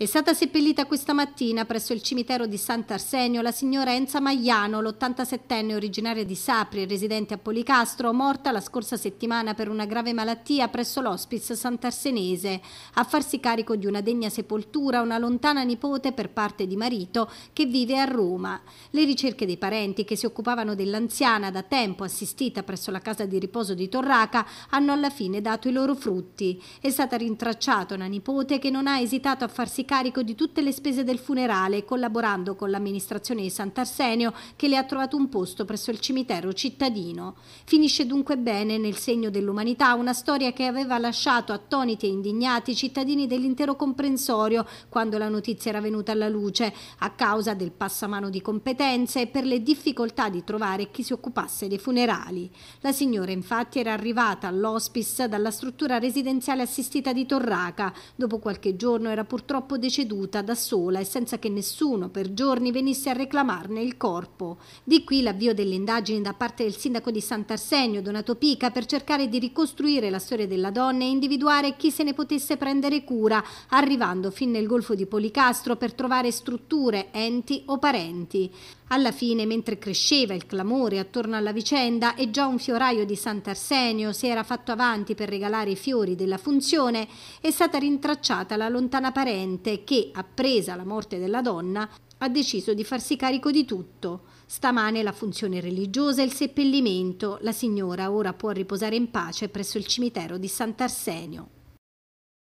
È stata seppellita questa mattina presso il cimitero di Sant'Arsenio la signora Enza Magliano, l'87enne originaria di Sapri, residente a Policastro, morta la scorsa settimana per una grave malattia presso l'ospice sant'arsenese. A farsi carico di una degna sepoltura una lontana nipote per parte di marito che vive a Roma. Le ricerche dei parenti che si occupavano dell'anziana da tempo assistita presso la casa di riposo di Torraca hanno alla fine dato i loro frutti. È stata rintracciata una nipote che non ha esitato a farsi carico di tutte le spese del funerale, collaborando con l'amministrazione di Sant'Arsenio che le ha trovato un posto presso il cimitero cittadino. Finisce dunque bene nel segno dell'umanità una storia che aveva lasciato attoniti e indignati i cittadini dell'intero comprensorio quando la notizia era venuta alla luce, a causa del passamano di competenze e per le difficoltà di trovare chi si occupasse dei funerali. La signora infatti era arrivata all'hospice dalla struttura residenziale assistita di Torraca. Dopo qualche giorno era purtroppo deceduta da sola e senza che nessuno per giorni venisse a reclamarne il corpo. Di qui l'avvio delle indagini da parte del sindaco di Sant'Arsenio, Donato Pica, per cercare di ricostruire la storia della donna e individuare chi se ne potesse prendere cura, arrivando fin nel golfo di Policastro per trovare strutture, enti o parenti. Alla fine, mentre cresceva il clamore attorno alla vicenda e già un fioraio di Sant'Arsenio si era fatto avanti per regalare i fiori della funzione, è stata rintracciata la lontana parente Occidente che, appresa la morte della donna, ha deciso di farsi carico di tutto. Stamane la funzione religiosa e il seppellimento. La signora ora può riposare in pace presso il cimitero di Sant'Arsenio.